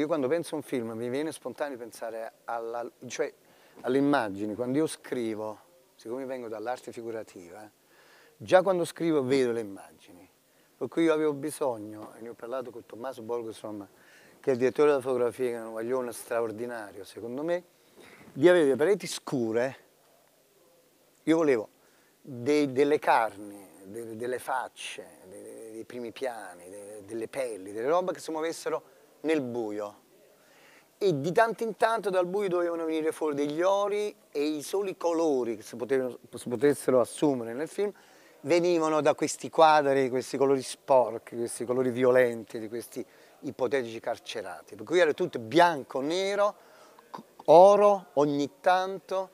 io quando penso a un film mi viene spontaneo pensare alla, cioè, alle immagini, quando io scrivo, siccome vengo dall'arte figurativa, eh, già quando scrivo vedo le immagini, per cui io avevo bisogno, e ne ho parlato con Tommaso Borgo, insomma, che è il direttore della fotografia, che è un guaglione straordinario secondo me, di avere le pareti scure, io volevo dei, delle carni, dei, delle facce, dei, dei primi piani, delle pelli, delle robe che si muovessero nel buio e di tanto in tanto dal buio dovevano venire fuori degli ori e i soli colori che si, potevano, si potessero assumere nel film venivano da questi quadri, questi colori sporchi, questi colori violenti di questi ipotetici carcerati. Per cui era tutto bianco, nero, oro ogni tanto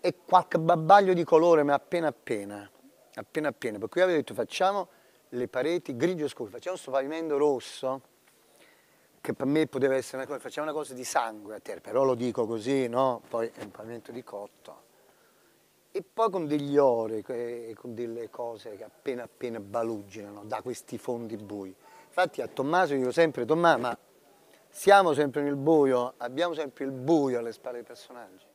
e qualche babbaglio di colore, ma appena appena, appena appena. Per cui avevo detto facciamo le pareti grigio scuro, facciamo questo pavimento rosso, che per me poteva essere una cosa, facciamo una cosa di sangue a terra, però lo dico così, no? Poi è un pavimento di cotto. E poi con degli ori, con delle cose che appena appena baluginano da questi fondi bui. Infatti a Tommaso dico sempre, Tommaso, ma siamo sempre nel buio, abbiamo sempre il buio alle spalle dei personaggi.